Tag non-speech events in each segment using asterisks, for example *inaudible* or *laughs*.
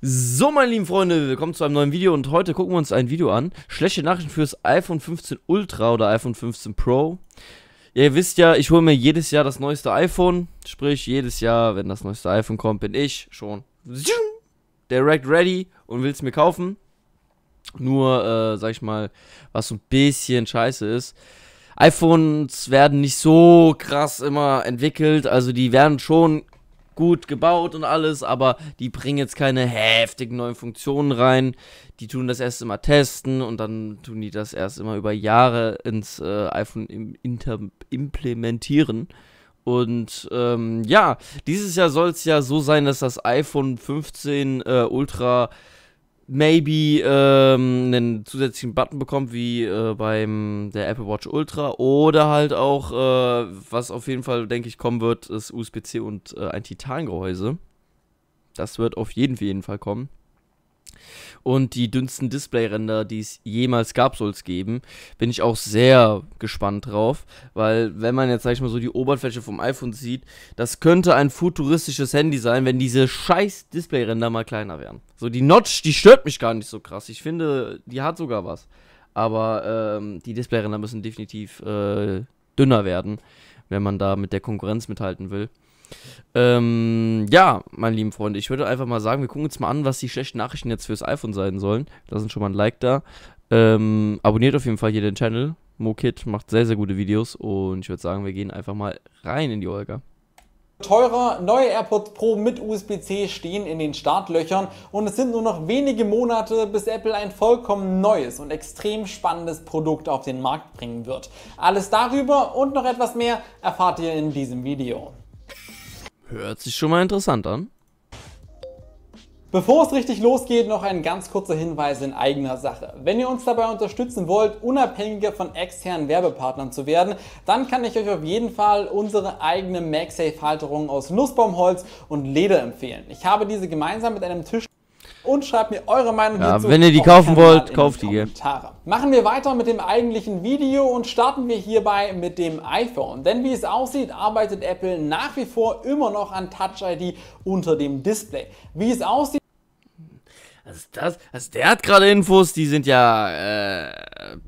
So, meine lieben Freunde, willkommen zu einem neuen Video und heute gucken wir uns ein Video an. Schlechte Nachrichten fürs iPhone 15 Ultra oder iPhone 15 Pro. Ihr wisst ja, ich hole mir jedes Jahr das neueste iPhone. Sprich, jedes Jahr, wenn das neueste iPhone kommt, bin ich schon direct ready und will es mir kaufen. Nur, äh, sag ich mal, was so ein bisschen scheiße ist iPhones werden nicht so krass immer entwickelt, also die werden schon gut gebaut und alles, aber die bringen jetzt keine heftigen neuen Funktionen rein. Die tun das erst immer testen und dann tun die das erst immer über Jahre ins äh, iPhone im, inter, implementieren. Und ähm, ja, dieses Jahr soll es ja so sein, dass das iPhone 15 äh, Ultra maybe ähm, einen zusätzlichen Button bekommt, wie äh, beim der Apple Watch Ultra. Oder halt auch, äh, was auf jeden Fall, denke ich, kommen wird, ist USB-C und äh, ein Titangehäuse. Das wird auf jeden, jeden Fall kommen und die dünnsten Displayränder, die es jemals gab, soll es geben. Bin ich auch sehr gespannt drauf, weil wenn man jetzt, sag ich mal, so die Oberfläche vom iPhone sieht, das könnte ein futuristisches Handy sein, wenn diese scheiß Displayränder mal kleiner wären. So die Notch, die stört mich gar nicht so krass. Ich finde, die hat sogar was. Aber ähm, die Displayränder müssen definitiv äh, dünner werden, wenn man da mit der Konkurrenz mithalten will. Ähm, ja, meine lieben Freunde, ich würde einfach mal sagen, wir gucken uns mal an, was die schlechten Nachrichten jetzt fürs iPhone sein sollen. Lassen schon mal ein Like da. Ähm, abonniert auf jeden Fall hier den Channel. Mokit macht sehr, sehr gute Videos und ich würde sagen, wir gehen einfach mal rein in die Olga. Teurer, neue AirPods Pro mit USB-C stehen in den Startlöchern und es sind nur noch wenige Monate, bis Apple ein vollkommen neues und extrem spannendes Produkt auf den Markt bringen wird. Alles darüber und noch etwas mehr erfahrt ihr in diesem Video. Hört sich schon mal interessant an. Bevor es richtig losgeht, noch ein ganz kurzer Hinweis in eigener Sache. Wenn ihr uns dabei unterstützen wollt, unabhängiger von externen Werbepartnern zu werden, dann kann ich euch auf jeden Fall unsere eigene MagSafe-Halterung aus Nussbaumholz und Leder empfehlen. Ich habe diese gemeinsam mit einem Tisch und schreibt mir eure Meinung ja, hierzu. Wenn ihr die kaufen wollt, kauft die. Kommentare. Machen wir weiter mit dem eigentlichen Video und starten wir hierbei mit dem iPhone. Denn wie es aussieht, arbeitet Apple nach wie vor immer noch an Touch ID unter dem Display. Wie es aussieht, also, das, also der hat gerade Infos, die sind ja äh,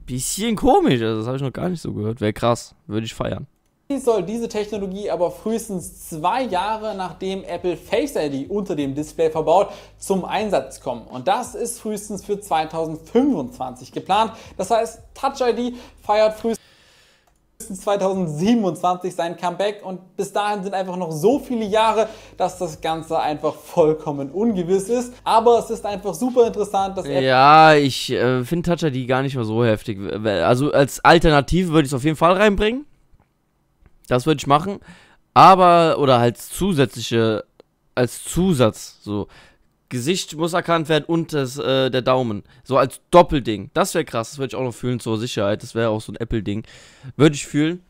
bisschen komisch. Also das habe ich noch gar nicht so gehört. Wäre krass. Würde ich feiern. Dies soll diese Technologie aber frühestens zwei Jahre nachdem Apple Face ID unter dem Display verbaut zum Einsatz kommen. Und das ist frühestens für 2025 geplant. Das heißt, Touch ID feiert frühestens 2027 sein Comeback und bis dahin sind einfach noch so viele Jahre, dass das Ganze einfach vollkommen ungewiss ist. Aber es ist einfach super interessant, dass Apple Ja, ich äh, finde Touch ID gar nicht mal so heftig. Also als Alternative würde ich es auf jeden Fall reinbringen. Das würde ich machen. Aber, oder als halt zusätzliche, als Zusatz, so. Gesicht muss erkannt werden und das, äh, der Daumen. So als Doppelding. Das wäre krass. Das würde ich auch noch fühlen zur Sicherheit. Das wäre auch so ein Apple-Ding. Würde ich fühlen.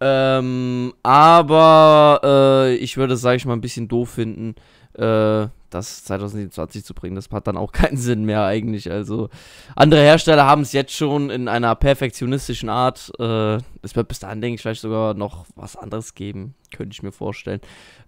Ähm, aber äh, ich würde es, sage ich mal, ein bisschen doof finden, äh, das 2027 zu bringen, das hat dann auch *laughs* keinen Sinn mehr eigentlich. Also andere Hersteller haben es jetzt schon in einer perfektionistischen Art. Äh, es wird bis dahin, denke ich, vielleicht sogar noch was anderes geben, könnte ich mir vorstellen.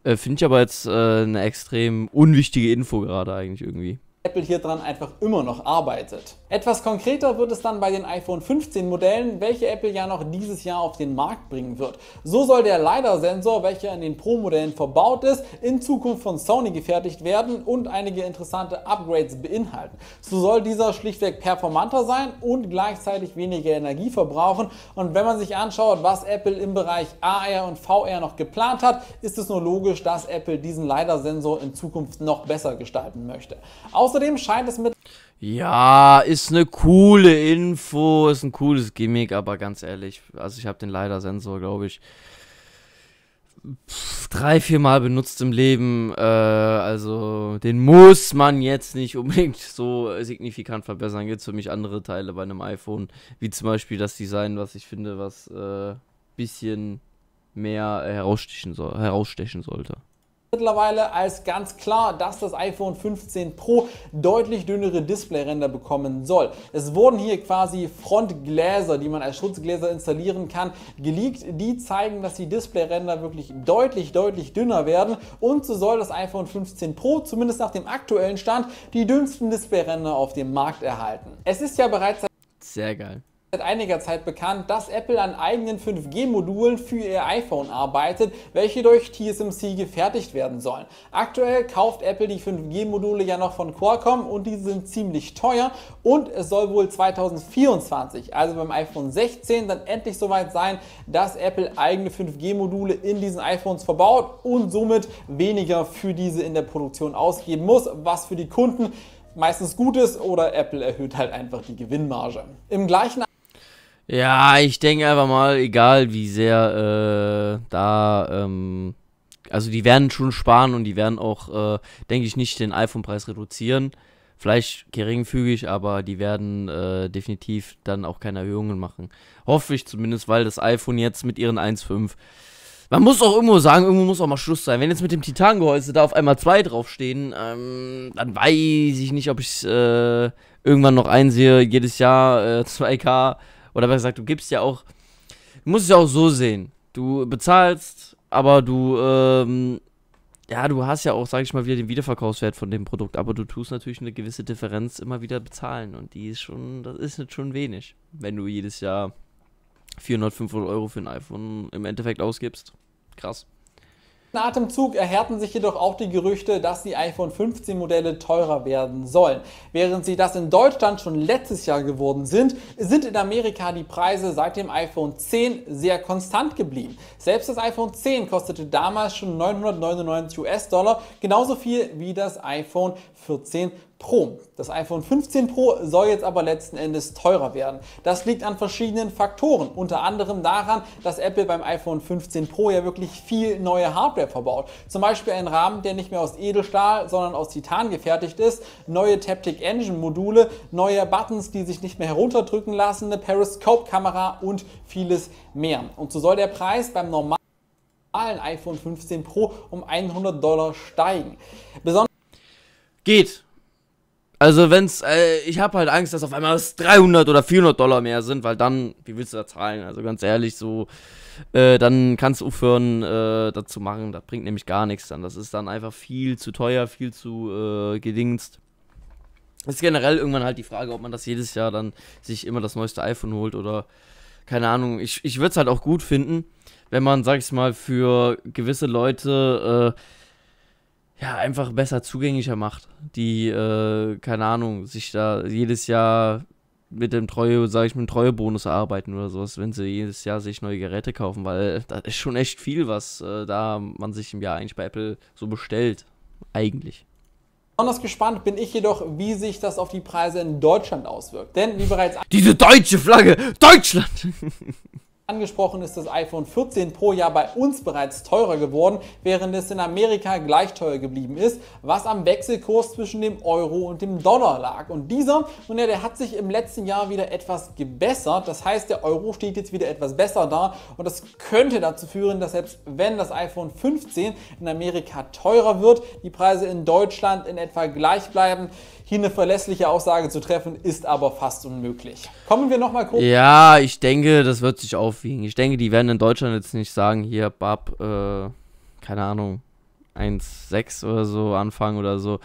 Äh, Finde ich aber jetzt äh, eine extrem unwichtige Info gerade eigentlich irgendwie. Apple hier dran einfach immer noch arbeitet. Etwas konkreter wird es dann bei den iPhone 15 Modellen, welche Apple ja noch dieses Jahr auf den Markt bringen wird. So soll der LiDAR-Sensor, welcher in den Pro-Modellen verbaut ist, in Zukunft von Sony gefertigt werden und einige interessante Upgrades beinhalten. So soll dieser schlichtweg performanter sein und gleichzeitig weniger Energie verbrauchen. Und wenn man sich anschaut, was Apple im Bereich AR und VR noch geplant hat, ist es nur logisch, dass Apple diesen LiDAR-Sensor in Zukunft noch besser gestalten möchte. Außerdem Außerdem scheint es mit. Ja, ist eine coole Info, ist ein cooles Gimmick, aber ganz ehrlich, also ich habe den leider sensor glaube ich, drei, vier Mal benutzt im Leben. Äh, also den muss man jetzt nicht unbedingt so signifikant verbessern. Gibt es für mich andere Teile bei einem iPhone, wie zum Beispiel das Design, was ich finde, was ein äh, bisschen mehr herausstechen, soll, herausstechen sollte mittlerweile als ganz klar, dass das iPhone 15 Pro deutlich dünnere Displayränder bekommen soll. Es wurden hier quasi Frontgläser, die man als Schutzgläser installieren kann, geleakt. Die zeigen, dass die Displayränder wirklich deutlich, deutlich dünner werden und so soll das iPhone 15 Pro, zumindest nach dem aktuellen Stand, die dünnsten Displayränder auf dem Markt erhalten. Es ist ja bereits sehr geil seit einiger Zeit bekannt, dass Apple an eigenen 5G-Modulen für ihr iPhone arbeitet, welche durch TSMC gefertigt werden sollen. Aktuell kauft Apple die 5G-Module ja noch von Qualcomm und diese sind ziemlich teuer und es soll wohl 2024, also beim iPhone 16, dann endlich soweit sein, dass Apple eigene 5G-Module in diesen iPhones verbaut und somit weniger für diese in der Produktion ausgeben muss, was für die Kunden meistens Gutes oder Apple erhöht halt einfach die Gewinnmarge. Im gleichen ja, ich denke einfach mal, egal wie sehr äh, da, ähm, also die werden schon sparen und die werden auch, äh, denke ich, nicht den iPhone-Preis reduzieren. Vielleicht geringfügig, aber die werden äh, definitiv dann auch keine Erhöhungen machen. Hoffe ich zumindest, weil das iPhone jetzt mit ihren 1.5. Man muss auch irgendwo sagen, irgendwo muss auch mal Schluss sein. Wenn jetzt mit dem Titangehäuse da auf einmal zwei draufstehen, ähm, dann weiß ich nicht, ob ich es äh, irgendwann noch einsehe, jedes Jahr 2K äh, *laughs* Oder besser gesagt, du gibst ja auch. Du musst es ja auch so sehen. Du bezahlst, aber du, ähm, ja, du hast ja auch, sag ich mal, wieder den Wiederverkaufswert von dem Produkt, aber du tust natürlich eine gewisse Differenz immer wieder bezahlen und die ist schon, das ist nicht schon wenig, wenn du jedes Jahr 400, 500 Euro für ein iPhone im Endeffekt ausgibst. Krass. In Atemzug erhärten sich jedoch auch die Gerüchte, dass die iPhone 15 Modelle teurer werden sollen. Während sie das in Deutschland schon letztes Jahr geworden sind, sind in Amerika die Preise seit dem iPhone 10 sehr konstant geblieben. Selbst das iPhone 10 kostete damals schon 999 US-Dollar, genauso viel wie das iPhone 14 Pro. Das iPhone 15 Pro soll jetzt aber letzten Endes teurer werden. Das liegt an verschiedenen Faktoren, unter anderem daran, dass Apple beim iPhone 15 Pro ja wirklich viel neue Hardware verbaut. Zum Beispiel einen Rahmen, der nicht mehr aus Edelstahl, sondern aus Titan gefertigt ist, neue Taptic Engine Module, neue Buttons, die sich nicht mehr herunterdrücken lassen, eine Periscope-Kamera und vieles mehr. Und so soll der Preis beim normalen iPhone 15 Pro um 100 Dollar steigen. Besonders Geht. Also wenn's, äh, ich habe halt Angst, dass auf einmal es 300 oder 400 Dollar mehr sind, weil dann, wie willst du da zahlen? Also ganz ehrlich, so, äh, dann kannst du aufhören, äh, das zu machen. Das bringt nämlich gar nichts dann. Das ist dann einfach viel zu teuer, viel zu äh, gedingst. Ist generell irgendwann halt die Frage, ob man das jedes Jahr dann sich immer das neueste iPhone holt oder keine Ahnung. Ich, ich würde es halt auch gut finden, wenn man, sag ich mal, für gewisse Leute äh, ja, einfach besser zugänglicher macht, die, äh, keine Ahnung, sich da jedes Jahr mit dem Treue, sage ich, mit dem Treuebonus arbeiten oder sowas, wenn sie jedes Jahr sich neue Geräte kaufen, weil das ist schon echt viel, was äh, da man sich im Jahr eigentlich bei Apple so bestellt, eigentlich. Besonders gespannt bin ich jedoch, wie sich das auf die Preise in Deutschland auswirkt. Denn, wie bereits... Diese deutsche Flagge! Deutschland! *laughs* Angesprochen ist das iPhone 14 Pro ja bei uns bereits teurer geworden, während es in Amerika gleich teuer geblieben ist, was am Wechselkurs zwischen dem Euro und dem Dollar lag. Und dieser, nun ja, der hat sich im letzten Jahr wieder etwas gebessert. Das heißt, der Euro steht jetzt wieder etwas besser da und das könnte dazu führen, dass selbst wenn das iPhone 15 in Amerika teurer wird, die Preise in Deutschland in etwa gleich bleiben, hier eine verlässliche Aussage zu treffen, ist aber fast unmöglich. Kommen wir nochmal grob. Ja, ich denke, das wird sich aufwiegen. Ich denke, die werden in Deutschland jetzt nicht sagen, hier, Bab, äh, keine Ahnung, 1,6 oder so anfangen oder so.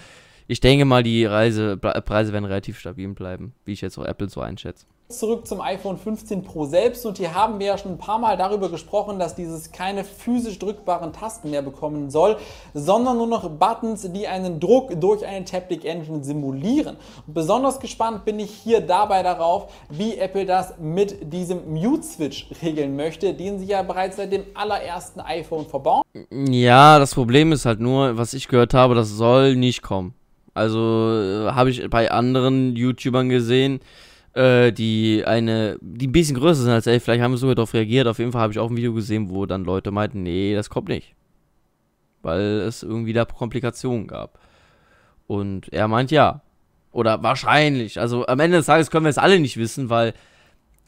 Ich denke mal, die Reise, Preise werden relativ stabil bleiben, wie ich jetzt auch Apple so einschätze. Zurück zum iPhone 15 Pro selbst und hier haben wir ja schon ein paar Mal darüber gesprochen, dass dieses keine physisch drückbaren Tasten mehr bekommen soll, sondern nur noch Buttons, die einen Druck durch eine Taptic Engine simulieren. Und besonders gespannt bin ich hier dabei darauf, wie Apple das mit diesem Mute-Switch regeln möchte, den sie ja bereits seit dem allerersten iPhone verbauen. Ja, das Problem ist halt nur, was ich gehört habe, das soll nicht kommen. Also äh, habe ich bei anderen YouTubern gesehen, äh, die eine, die ein bisschen größer sind als elf, vielleicht haben wir sogar darauf reagiert. Auf jeden Fall habe ich auch ein Video gesehen, wo dann Leute meinten, nee, das kommt nicht. Weil es irgendwie da Komplikationen gab. Und er meint ja. Oder wahrscheinlich. Also am Ende des Tages können wir es alle nicht wissen, weil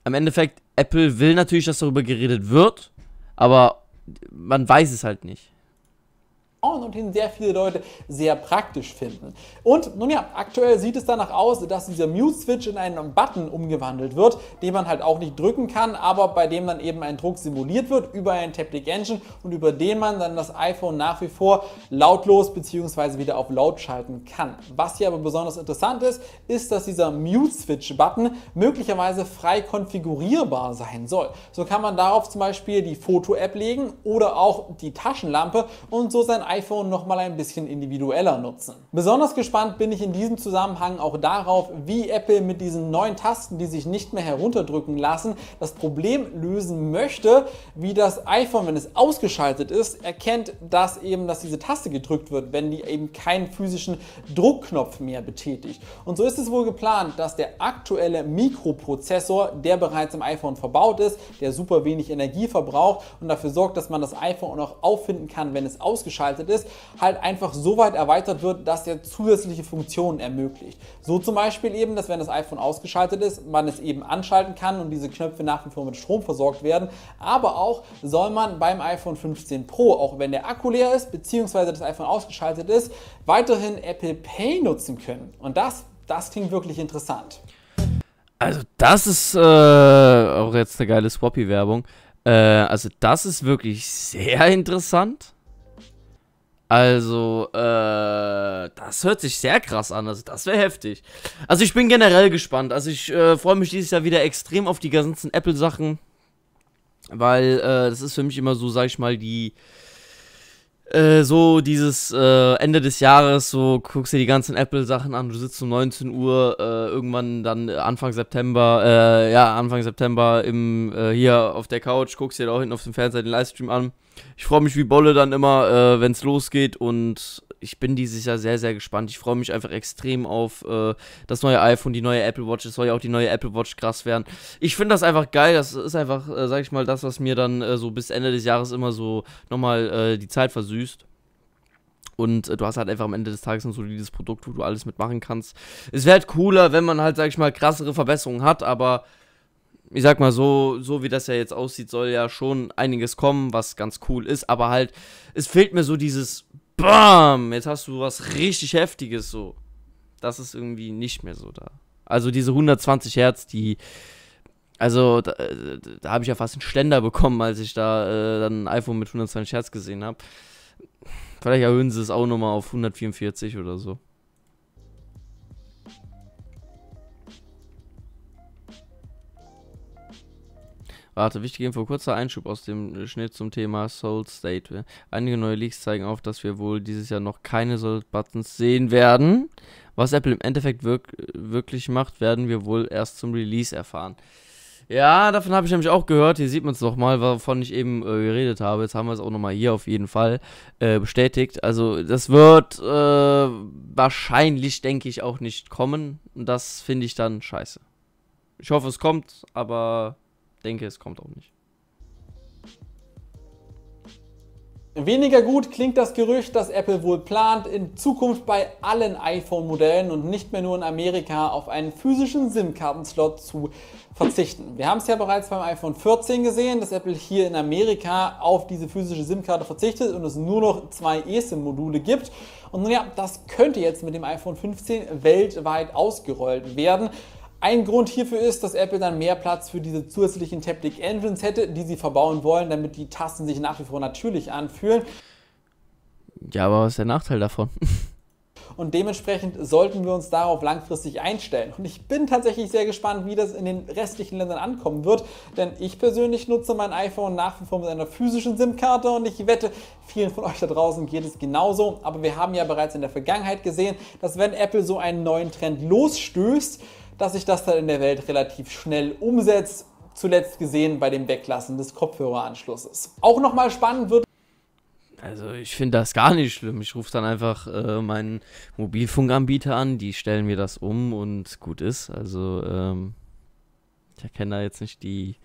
am Endeffekt Apple will natürlich, dass darüber geredet wird, aber man weiß es halt nicht auch und hin sehr viele Leute sehr praktisch finden. Und nun ja, aktuell sieht es danach aus, dass dieser Mute-Switch in einen Button umgewandelt wird, den man halt auch nicht drücken kann, aber bei dem dann eben ein Druck simuliert wird über ein Taptic Engine und über den man dann das iPhone nach wie vor lautlos bzw. wieder auf laut schalten kann. Was hier aber besonders interessant ist, ist, dass dieser Mute-Switch-Button möglicherweise frei konfigurierbar sein soll. So kann man darauf zum Beispiel die Foto-App legen oder auch die Taschenlampe und so sein iPhone nochmal ein bisschen individueller nutzen. Besonders gespannt bin ich in diesem Zusammenhang auch darauf, wie Apple mit diesen neuen Tasten, die sich nicht mehr herunterdrücken lassen, das Problem lösen möchte, wie das iPhone, wenn es ausgeschaltet ist, erkennt, dass eben, dass diese Taste gedrückt wird, wenn die eben keinen physischen Druckknopf mehr betätigt. Und so ist es wohl geplant, dass der aktuelle Mikroprozessor, der bereits im iPhone verbaut ist, der super wenig Energie verbraucht und dafür sorgt, dass man das iPhone auch noch auffinden kann, wenn es ausgeschaltet zugeschaltet ist, halt einfach so weit erweitert wird, dass er zusätzliche Funktionen ermöglicht. So zum Beispiel eben, dass wenn das iPhone ausgeschaltet ist, man es eben anschalten kann und diese Knöpfe nach wie vor mit Strom versorgt werden. Aber auch soll man beim iPhone 15 Pro, auch wenn der Akku leer ist, beziehungsweise das iPhone ausgeschaltet ist, weiterhin Apple Pay nutzen können. Und das, das klingt wirklich interessant. Also das ist äh, auch jetzt eine geile Swappy-Werbung. Äh, also das ist wirklich sehr *laughs* interessant. Also, äh, das hört sich sehr krass an. Also, das wäre heftig. Also, ich bin generell gespannt. Also, ich äh, freue mich dieses Jahr wieder extrem auf die ganzen Apple-Sachen. Weil äh, das ist für mich immer so, sag ich mal, die äh, so dieses äh, Ende des Jahres, so guckst dir die ganzen Apple-Sachen an, du sitzt um 19 Uhr äh, irgendwann dann Anfang September, äh, ja, Anfang September im, äh, hier auf der Couch, guckst dir da auch hinten auf dem Fernseher den Livestream an. Ich freue mich wie Bolle dann immer, wenn es losgeht und ich bin dieses Jahr sehr, sehr gespannt. Ich freue mich einfach extrem auf äh, das neue iPhone, die neue Apple Watch. Es soll ja auch die neue Apple Watch krass werden. Ich finde das einfach geil. Das ist einfach, äh, sag ich mal, das, was mir dann äh, so bis Ende des Jahres immer so nochmal äh, die Zeit versüßt. Und äh, du hast halt einfach am Ende des Tages ein solides Produkt, wo du alles mitmachen kannst. Es wäre halt cooler, wenn man halt, sag ich mal, krassere Verbesserungen hat, aber ich sag mal so, so wie das ja jetzt aussieht, soll ja schon einiges kommen, was ganz cool ist, aber halt, es fehlt mir so dieses bam, jetzt hast du was richtig Heftiges so. Das ist irgendwie nicht mehr so da. Also diese 120 Hertz, die, also da, äh, da habe ich ja fast einen Ständer bekommen, als ich da äh, dann ein iPhone mit 120 Hertz gesehen habe. Vielleicht erhöhen sie es auch nochmal auf 144 oder so. Warte, wichtige Info, kurzer Einschub aus dem Schnitt zum Thema Soul State. Einige neue Leaks zeigen auf, dass wir wohl dieses Jahr noch keine Soul-Buttons sehen werden. Was Apple im Endeffekt wirk wirklich macht, werden wir wohl erst zum Release erfahren. Ja, davon habe ich nämlich auch gehört. Hier sieht man es nochmal, wovon ich eben äh, geredet habe. Jetzt haben wir es auch nochmal hier auf jeden Fall äh, bestätigt. Also, das wird äh, wahrscheinlich, denke ich, auch nicht kommen. Und das finde ich dann scheiße. Ich hoffe, es kommt, aber denke, es kommt auch nicht. Weniger gut klingt das Gerücht, dass Apple wohl plant, in Zukunft bei allen iPhone-Modellen und nicht mehr nur in Amerika auf einen physischen SIM-Kartenslot zu verzichten. Wir haben es ja bereits beim iPhone 14 gesehen, dass Apple hier in Amerika auf diese physische SIM-Karte verzichtet und es nur noch zwei eSIM-Module gibt. Und nun ja, das könnte jetzt mit dem iPhone 15 weltweit ausgerollt werden. Ein Grund hierfür ist, dass Apple dann mehr Platz für diese zusätzlichen Taptic Engines hätte, die sie verbauen wollen, damit die Tasten sich nach wie vor natürlich anfühlen. Ja, aber was ist der Nachteil davon? *laughs* und dementsprechend sollten wir uns darauf langfristig einstellen. Und ich bin tatsächlich sehr gespannt, wie das in den restlichen Ländern ankommen wird, denn ich persönlich nutze mein iPhone nach wie vor mit einer physischen SIM-Karte und ich wette, vielen von euch da draußen geht es genauso. Aber wir haben ja bereits in der Vergangenheit gesehen, dass wenn Apple so einen neuen Trend losstößt, dass sich das dann in der Welt relativ schnell umsetzt. Zuletzt gesehen bei dem Weglassen des Kopfhöreranschlusses. Auch nochmal spannend wird. Also ich finde das gar nicht schlimm. Ich rufe dann einfach äh, meinen Mobilfunkanbieter an, die stellen mir das um und gut ist. Also ähm, ich erkenne da jetzt nicht die,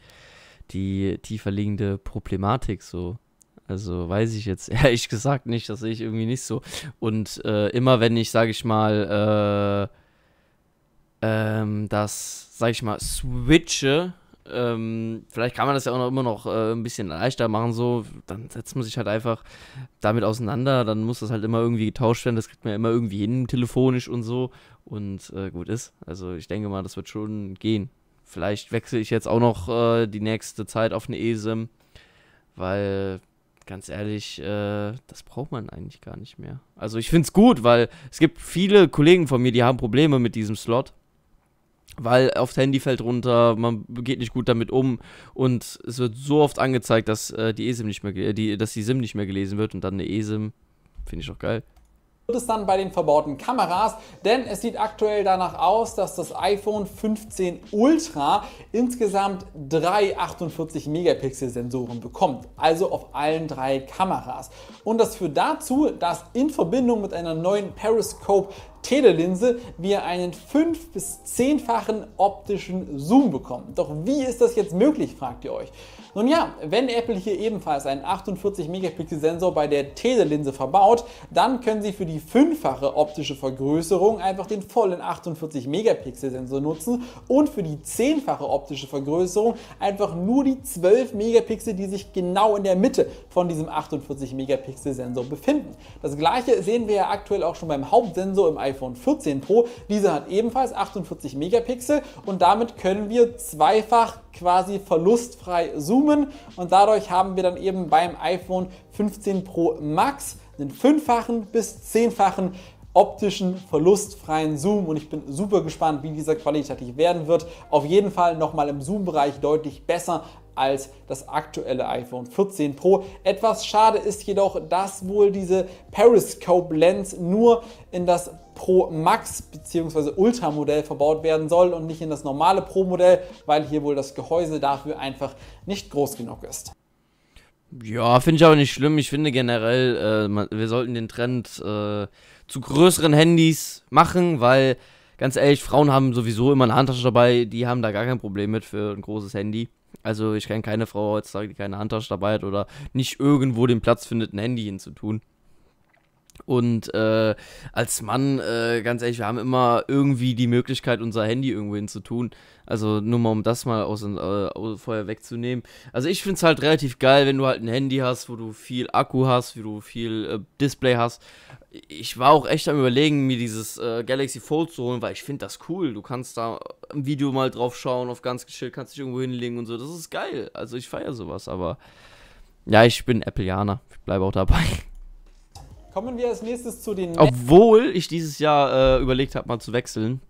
die tiefer liegende Problematik so. Also weiß ich jetzt *laughs* ehrlich gesagt nicht, das sehe ich irgendwie nicht so. Und äh, immer wenn ich, sage ich mal, äh, ähm, das, sag ich mal, switche. Ähm, vielleicht kann man das ja auch noch immer noch äh, ein bisschen leichter machen, so. Dann setzt man sich halt einfach damit auseinander. Dann muss das halt immer irgendwie getauscht werden. Das kriegt man ja immer irgendwie hin, telefonisch und so. Und äh, gut ist. Also, ich denke mal, das wird schon gehen. Vielleicht wechsle ich jetzt auch noch äh, die nächste Zeit auf eine ESIM, weil ganz ehrlich, äh, das braucht man eigentlich gar nicht mehr. Also ich finde es gut, weil es gibt viele Kollegen von mir, die haben Probleme mit diesem Slot weil aufs Handy fällt runter, man geht nicht gut damit um und es wird so oft angezeigt, dass äh, die eSIM nicht mehr, äh, die, dass die SIM nicht mehr gelesen wird und dann eine eSIM, finde ich auch geil wird es dann bei den verbauten Kameras, denn es sieht aktuell danach aus, dass das iPhone 15 Ultra insgesamt drei 48 Megapixel Sensoren bekommt, also auf allen drei Kameras. Und das führt dazu, dass in Verbindung mit einer neuen Periscope Telelinse wir einen fünf- bis zehnfachen optischen Zoom bekommen. Doch wie ist das jetzt möglich, fragt ihr euch. Nun ja, wenn Apple hier ebenfalls einen 48 Megapixel Sensor bei der Telelinse verbaut, dann können Sie für die fünffache optische Vergrößerung einfach den vollen 48 Megapixel Sensor nutzen und für die zehnfache optische Vergrößerung einfach nur die 12 Megapixel, die sich genau in der Mitte von diesem 48 Megapixel Sensor befinden. Das gleiche sehen wir ja aktuell auch schon beim Hauptsensor im iPhone 14 Pro. Dieser hat ebenfalls 48 Megapixel und damit können wir zweifach quasi verlustfrei zoomen und dadurch haben wir dann eben beim iPhone 15 Pro Max einen fünffachen bis zehnfachen optischen verlustfreien Zoom und ich bin super gespannt, wie dieser qualitativ werden wird. Auf jeden Fall nochmal im Zoom-Bereich deutlich besser als das aktuelle iPhone 14 Pro. Etwas schade ist jedoch, dass wohl diese Periscope-Lens nur in das Pro Max bzw. Ultra Modell verbaut werden soll und nicht in das normale Pro Modell, weil hier wohl das Gehäuse dafür einfach nicht groß genug ist. Ja, finde ich aber nicht schlimm. Ich finde generell, äh, wir sollten den Trend äh, zu größeren Handys machen, weil ganz ehrlich, Frauen haben sowieso immer eine Handtasche dabei, die haben da gar kein Problem mit für ein großes Handy. Also ich kenne keine Frau heutzutage, die keine Handtasche dabei hat oder nicht irgendwo den Platz findet, ein Handy hinzutun. Und äh, als Mann, äh, ganz ehrlich, wir haben immer irgendwie die Möglichkeit, unser Handy irgendwohin zu tun. Also nur mal, um das mal aus dem äh, Feuer wegzunehmen. Also ich finde es halt relativ geil, wenn du halt ein Handy hast, wo du viel Akku hast, wie du viel äh, Display hast. Ich war auch echt am überlegen, mir dieses äh, Galaxy Fold zu holen, weil ich finde das cool. Du kannst da im Video mal drauf schauen, auf ganz geschillt, kannst dich irgendwo hinlegen und so. Das ist geil. Also ich feiere sowas, aber ja, ich bin Appleianer. Ich bleibe auch dabei. Kommen wir als nächstes zu den. Obwohl ich dieses Jahr äh, überlegt habe, mal zu wechseln.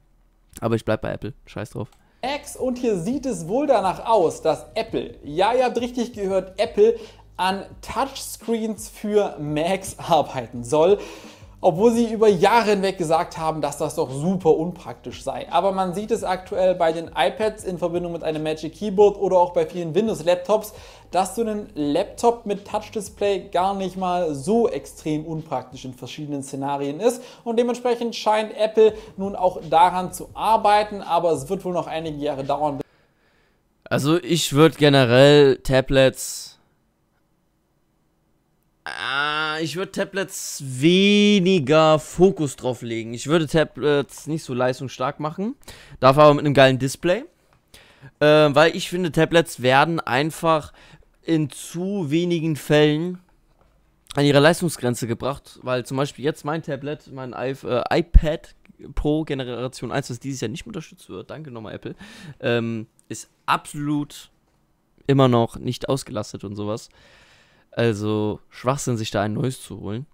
Aber ich bleibe bei Apple. Scheiß drauf. Macs und hier sieht es wohl danach aus, dass Apple, ja, ihr habt richtig gehört, Apple an Touchscreens für Macs *laughs* arbeiten soll. Obwohl sie über Jahre hinweg gesagt haben, dass das doch super unpraktisch sei. Aber man sieht es aktuell bei den iPads in Verbindung mit einem Magic Keyboard oder auch bei vielen Windows-Laptops, dass so ein Laptop mit Touch-Display gar nicht mal so extrem unpraktisch in verschiedenen Szenarien ist. Und dementsprechend scheint Apple nun auch daran zu arbeiten, aber es wird wohl noch einige Jahre dauern. Also ich würde generell Tablets äh, ich würde Tablets weniger Fokus drauf legen. Ich würde Tablets nicht so leistungsstark machen. Dafür aber mit einem geilen Display. Äh, weil ich finde, Tablets werden einfach in zu wenigen Fällen an ihre Leistungsgrenze gebracht. Weil zum Beispiel jetzt mein Tablet, mein I äh, iPad Pro Generation 1, das dieses Jahr nicht unterstützt wird, danke nochmal Apple, ähm, ist absolut immer noch nicht ausgelastet und sowas. Also Schwachsinn, sich da ein neues zu holen.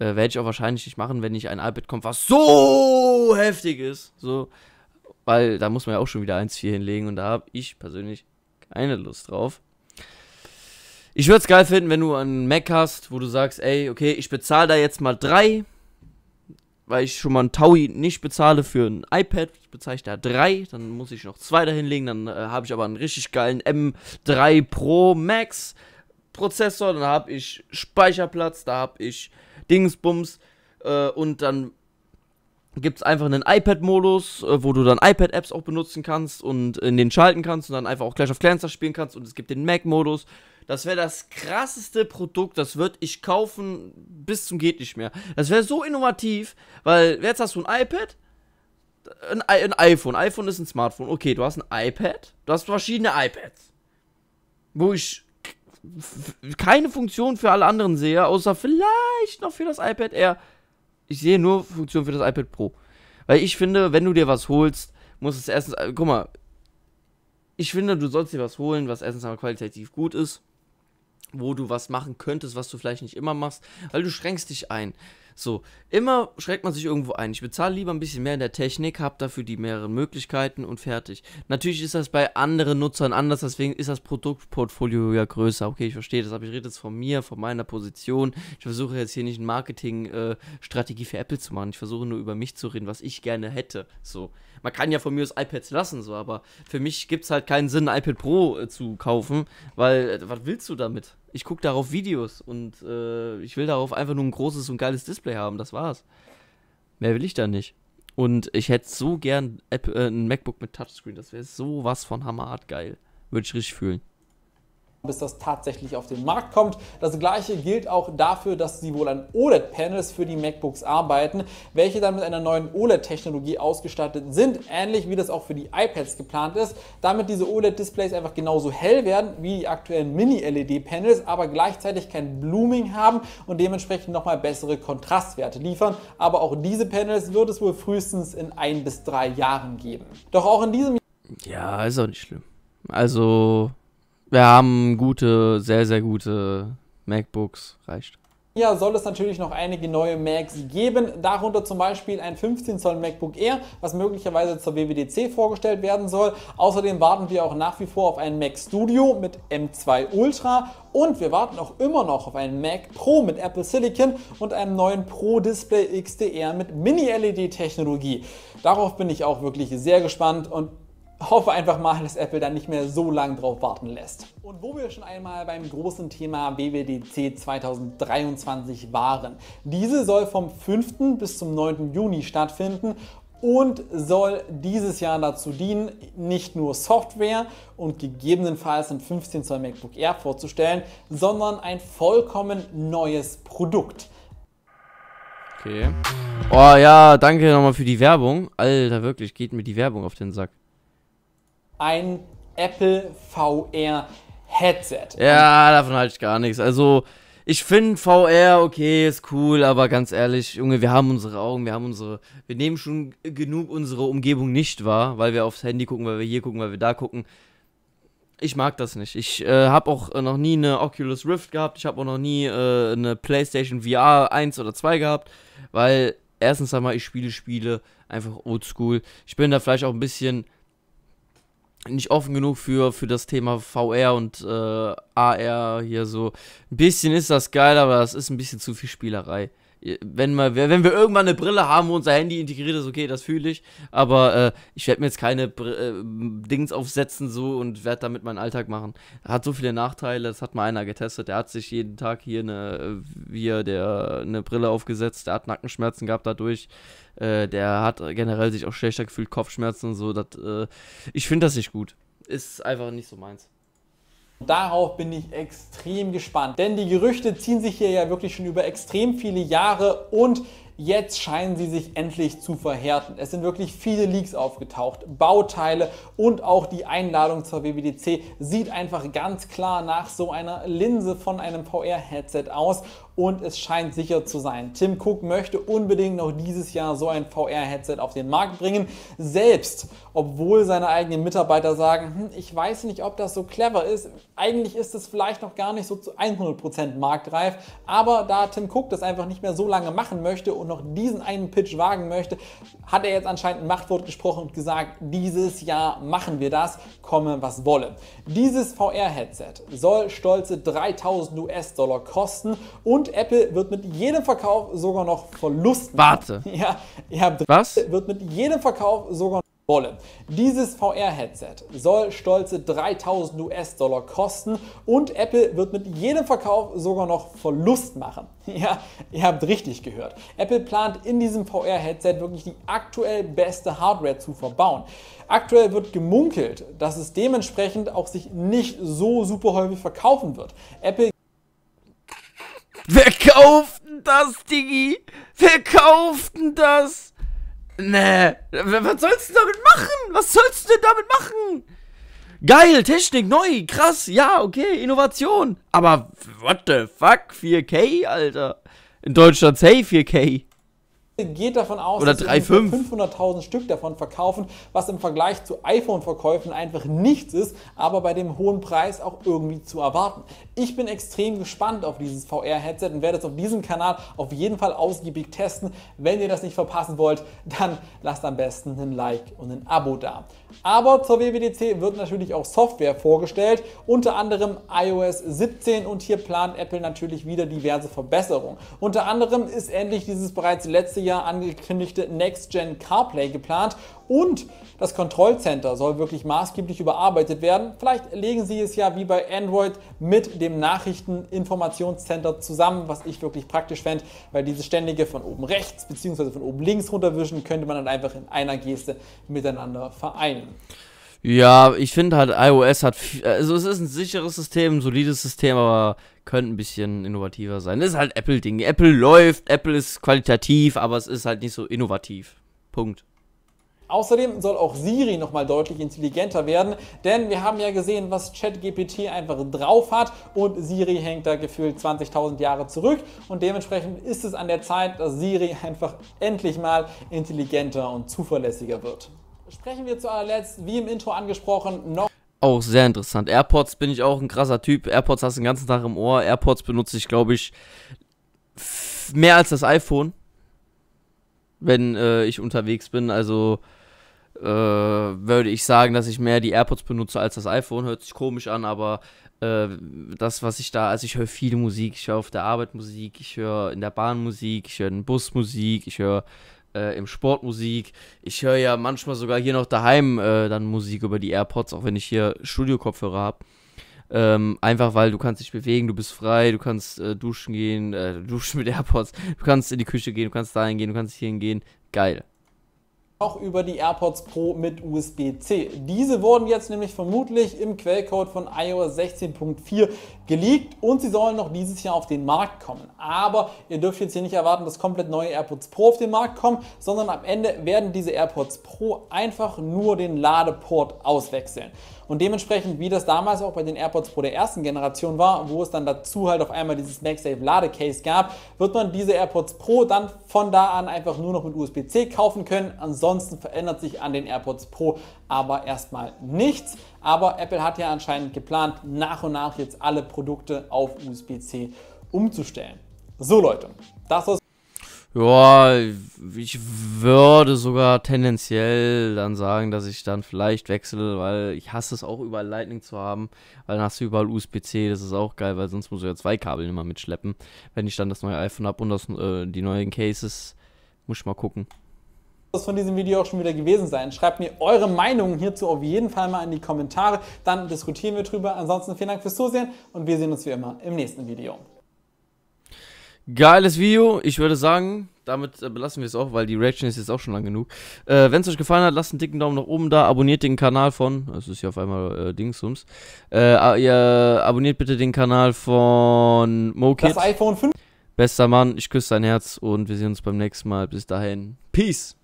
Äh, Werde ich auch wahrscheinlich nicht machen, wenn nicht ein iPad kommt, was so heftig ist. So, weil da muss man ja auch schon wieder 1-4 hinlegen und da habe ich persönlich keine Lust drauf. Ich würde es geil finden, wenn du einen Mac hast, wo du sagst, ey, okay, ich bezahle da jetzt mal 3, weil ich schon mal einen Taui nicht bezahle für ein iPad, bezahle ich da 3, dann muss ich noch 2 dahinlegen, dann äh, habe ich aber einen richtig geilen M3 Pro Max, Prozessor, dann habe ich Speicherplatz, da habe ich Dingsbums äh, und dann gibt es einfach einen iPad-Modus, äh, wo du dann iPad-Apps auch benutzen kannst und in den schalten kannst und dann einfach auch Clash of Clans spielen kannst und es gibt den Mac-Modus. Das wäre das krasseste Produkt, das würde ich kaufen bis zum geht nicht mehr. Das wäre so innovativ, weil jetzt hast du ein iPad, ein, ein iPhone, iPhone ist ein Smartphone. Okay, du hast ein iPad, du hast verschiedene iPads. Wo ich keine Funktion für alle anderen sehe, außer vielleicht noch für das iPad Air. Ich sehe nur Funktion für das iPad Pro. Weil ich finde, wenn du dir was holst, muss es erstens. Äh, guck mal, ich finde, du sollst dir was holen, was erstens einmal qualitativ gut ist, wo du was machen könntest, was du vielleicht nicht immer machst, weil du schränkst dich ein. So, immer schreckt man sich irgendwo ein. Ich bezahle lieber ein bisschen mehr in der Technik, habe dafür die mehreren Möglichkeiten und fertig. Natürlich ist das bei anderen Nutzern anders, deswegen ist das Produktportfolio ja größer. Okay, ich verstehe das, aber ich rede jetzt von mir, von meiner Position. Ich versuche jetzt hier nicht eine Marketingstrategie äh, für Apple zu machen. Ich versuche nur über mich zu reden, was ich gerne hätte. So, man kann ja von mir aus iPads lassen, so, aber für mich gibt es halt keinen Sinn, ein iPad Pro äh, zu kaufen, weil äh, was willst du damit? Ich gucke darauf Videos und äh, ich will darauf einfach nur ein großes und geiles Display haben. Das war's. Mehr will ich da nicht. Und ich hätte so gern App, äh, ein MacBook mit Touchscreen. Das wäre sowas von hammerhart geil. Würde ich richtig fühlen bis das tatsächlich auf den Markt kommt. Das gleiche gilt auch dafür, dass sie wohl an OLED-Panels für die MacBooks arbeiten, welche dann mit einer neuen OLED-Technologie ausgestattet sind, ähnlich wie das auch für die iPads geplant ist, damit diese OLED-Displays einfach genauso hell werden wie die aktuellen Mini-LED-Panels, aber gleichzeitig kein Blooming haben und dementsprechend nochmal bessere Kontrastwerte liefern. Aber auch diese Panels wird es wohl frühestens in ein bis drei Jahren geben. Doch auch in diesem Jahr. Ja, ist auch nicht schlimm. Also wir haben gute, sehr, sehr gute MacBooks. Reicht. Ja, soll es natürlich noch einige neue Macs geben, darunter zum Beispiel ein 15 Zoll MacBook Air, was möglicherweise zur WWDC vorgestellt werden soll. Außerdem warten wir auch nach wie vor auf einen Mac Studio mit M2 Ultra und wir warten auch immer noch auf einen Mac Pro mit Apple Silicon und einem neuen Pro Display XDR mit Mini-LED-Technologie. Darauf bin ich auch wirklich sehr gespannt und hoffe einfach mal, dass Apple dann nicht mehr so lange drauf warten lässt. Und wo wir schon einmal beim großen Thema WWDC 2023 waren. Diese soll vom 5. bis zum 9. Juni stattfinden und soll dieses Jahr dazu dienen, nicht nur Software und gegebenenfalls ein 15 Zoll MacBook Air vorzustellen, sondern ein vollkommen neues Produkt. Okay. Oh ja, danke nochmal für die Werbung. Alter, wirklich, geht mir die Werbung auf den Sack ein Apple VR Headset. Ja, davon halte ich gar nichts. Also, ich finde VR okay, ist cool, aber ganz ehrlich, Junge, wir haben unsere Augen, wir haben unsere, wir nehmen schon genug unsere Umgebung nicht wahr, weil wir aufs Handy gucken, weil wir hier gucken, weil wir da gucken. Ich mag das nicht. Ich äh, habe auch noch nie eine Oculus Rift gehabt. Ich habe auch noch nie äh, eine PlayStation VR 1 oder 2 gehabt, weil erstens einmal ich spiele Spiele einfach oldschool. Ich bin da vielleicht auch ein bisschen nicht offen genug für, für das Thema VR und äh, AR hier so. Ein bisschen ist das geil, aber das ist ein bisschen zu viel Spielerei. Äh, wenn, mal, wenn wir irgendwann eine Brille haben, wo unser Handy integriert ist, okay, das fühle ich. Aber äh, ich werde mir jetzt keine Br äh, Dings aufsetzen so und werde damit meinen Alltag machen. Hat so viele Nachteile, das hat mal einer getestet. Der hat sich jeden Tag hier eine, hier äh, der, eine Brille aufgesetzt, der hat Nackenschmerzen gehabt dadurch. Äh, der hat generell sich auch schlechter gefühlt, Kopfschmerzen und so. Dat, äh, ich finde das nicht gut. Ist einfach nicht so meins. Darauf bin ich extrem gespannt, denn die Gerüchte ziehen sich hier ja wirklich schon über extrem viele Jahre und Jetzt scheinen sie sich endlich zu verhärten. Es sind wirklich viele Leaks aufgetaucht, Bauteile und auch die Einladung zur WWDC sieht einfach ganz klar nach so einer Linse von einem VR-Headset aus und es scheint sicher zu sein. Tim Cook möchte unbedingt noch dieses Jahr so ein VR-Headset auf den Markt bringen, selbst obwohl seine eigenen Mitarbeiter sagen, hm, ich weiß nicht, ob das so clever ist. Eigentlich ist es vielleicht noch gar nicht so zu 100% marktreif, aber da Tim Cook das einfach nicht mehr so lange machen möchte und noch diesen einen Pitch wagen möchte, hat er jetzt anscheinend ein Machtwort gesprochen und gesagt, dieses Jahr machen wir das, komme was wolle. Dieses VR-Headset soll stolze 3000 US-Dollar kosten und und Apple wird mit jedem Verkauf sogar noch Verlust. Warte. *laughs* Ja, ja Was? Wird mit jedem Verkauf sogar Wolle. Dieses VR-Headset soll stolze 3000 US-Dollar kosten und Apple wird mit jedem Verkauf sogar noch Verlust machen. *laughs* Ja, ihr habt richtig gehört. Apple plant in diesem VR-Headset wirklich die aktuell beste Hardware zu verbauen. Aktuell wird gemunkelt, dass es dementsprechend auch sich nicht so super häufig verkaufen wird. Apple Wer kauft denn das, Digi? Wer kauft denn das? Nee, was sollst du damit machen? Was sollst du denn damit machen? Geil, Technik, neu, krass, ja, okay, Innovation. Aber what the fuck, 4K, Alter. In Deutschland, hey, 4K geht davon aus, Oder dass 3, 500.000 Stück davon verkaufen, was im Vergleich zu iPhone-Verkäufen einfach nichts ist, aber bei dem hohen Preis auch irgendwie zu erwarten. Ich bin extrem gespannt auf dieses VR-Headset und werde es auf diesem Kanal auf jeden Fall ausgiebig testen. Wenn ihr das nicht verpassen wollt, dann lasst am besten ein Like und ein Abo da. Aber zur WWDC wird natürlich auch Software vorgestellt, unter anderem iOS 17 und hier plant Apple natürlich wieder diverse Verbesserungen. Unter anderem ist endlich dieses bereits letzte Jahr angekündigte Next-Gen CarPlay geplant und das Kontrollcenter soll wirklich maßgeblich überarbeitet werden. Vielleicht legen Sie es ja wie bei Android mit dem Nachrichteninformationscenter zusammen, was ich wirklich praktisch fände, weil dieses ständige von oben rechts bzw. von oben links runterwischen könnte man dann einfach in einer Geste miteinander vereinen. Ja, ich finde halt, iOS hat. Also, es ist ein sicheres System, ein solides System, aber könnte ein bisschen innovativer sein. Das ist halt Apple-Ding. Apple läuft, Apple ist qualitativ, aber es ist halt nicht so innovativ. Punkt. Außerdem soll auch Siri nochmal deutlich intelligenter werden, denn wir haben ja gesehen, was ChatGPT einfach drauf hat und Siri hängt da gefühlt 20.000 Jahre zurück und dementsprechend ist es an der Zeit, dass Siri einfach endlich mal intelligenter und zuverlässiger wird. Sprechen wir zuallerletzt, wie im Intro angesprochen, noch. Auch sehr interessant. AirPods bin ich auch ein krasser Typ. AirPods hast du den ganzen Tag im Ohr. AirPods benutze ich, glaube ich, mehr als das iPhone, wenn äh, ich unterwegs bin. Also äh, würde ich sagen, dass ich mehr die AirPods benutze als das iPhone. Hört sich komisch an, aber äh, das, was ich da, also ich höre viel Musik. Ich höre auf der Arbeit Musik, ich höre in der Bahn Musik, ich höre in Bus Musik, ich höre äh, im Sportmusik. Ich höre ja manchmal sogar hier noch daheim äh, dann Musik über die AirPods, auch wenn ich hier Studio-Kopfhörer habe. Ähm, einfach weil du kannst dich bewegen, du bist frei, du kannst äh, duschen gehen, äh, *laughs* duschen mit AirPods, du kannst in die Küche gehen, du kannst dahin gehen, du kannst hierhin gehen. Geil auch über die AirPods Pro mit USB-C. Diese wurden jetzt nämlich vermutlich im Quellcode von iOS 16.4 geleakt und sie sollen noch dieses Jahr auf den Markt kommen. Aber ihr dürft jetzt hier nicht erwarten, dass komplett neue AirPods Pro auf den Markt kommen, sondern am Ende werden diese AirPods Pro einfach nur den Ladeport auswechseln. Und dementsprechend, wie das damals auch bei den AirPods Pro der ersten Generation war, wo es dann dazu halt auf einmal dieses MagSafe-Ladecase gab, wird man diese AirPods Pro dann von da an einfach nur noch mit USB-C kaufen können. Ansonsten verändert sich an den AirPods Pro aber erstmal nichts. Aber Apple hat ja anscheinend geplant, nach und nach jetzt alle Produkte auf USB-C umzustellen. So Leute, das war's. Ja, ich würde sogar tendenziell dann sagen, dass ich dann vielleicht wechsle, weil ich hasse es auch überall Lightning zu haben, weil dann hast du überall USB-C, das ist auch geil, weil sonst muss du ja zwei Kabel immer mitschleppen. Wenn ich dann das neue iPhone habe und das, äh, die neuen Cases, muss ich mal gucken. Das von diesem Video auch schon wieder gewesen sein. Schreibt mir eure Meinung hierzu auf jeden Fall mal in die Kommentare, dann diskutieren wir drüber. Ansonsten vielen Dank fürs Zusehen und wir sehen uns wie immer im nächsten Video. Geiles Video. Ich würde sagen, damit äh, belassen wir es auch, weil die Reaction ist jetzt auch schon lang genug. Äh, Wenn es euch gefallen hat, lasst einen dicken Daumen nach oben da, abonniert den Kanal von, es ist ja auf einmal äh, Dingsums, äh, ihr abonniert bitte den Kanal von MoKit. Das iPhone 5. Bester Mann, ich küsse dein Herz und wir sehen uns beim nächsten Mal. Bis dahin. Peace.